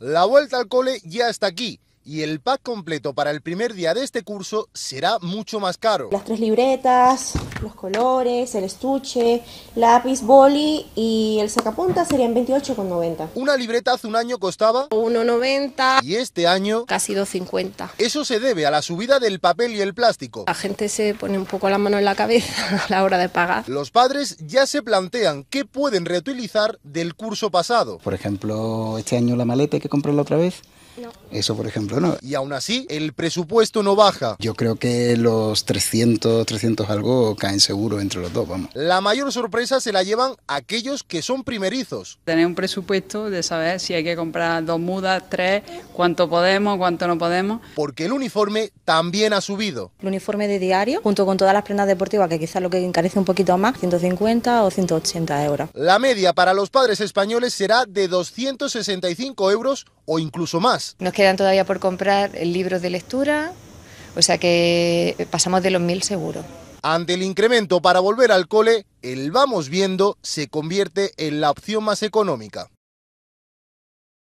La vuelta al cole ya está aquí y el pack completo para el primer día de este curso será mucho más caro. Las tres libretas, los colores, el estuche, lápiz, boli y el sacapunta serían 28,90. Una libreta hace un año costaba 1,90 y este año casi 2,50. Eso se debe a la subida del papel y el plástico. La gente se pone un poco la mano en la cabeza a la hora de pagar. Los padres ya se plantean qué pueden reutilizar del curso pasado. Por ejemplo, este año la maleta que compré la otra vez. No. Eso, por ejemplo, y aún así, el presupuesto no baja. Yo creo que los 300, 300 algo caen seguro entre los dos, vamos. La mayor sorpresa se la llevan aquellos que son primerizos. Tener un presupuesto de saber si hay que comprar dos mudas, tres, cuánto podemos, cuánto no podemos. Porque el uniforme también ha subido. El uniforme de diario, junto con todas las prendas deportivas, que quizás lo que encarece un poquito más, 150 o 180 euros. La media para los padres españoles será de 265 euros o incluso más. Nos quedan todavía por comprar libros de lectura, o sea que pasamos de los mil seguro. Ante el incremento para volver al cole, el vamos viendo se convierte en la opción más económica.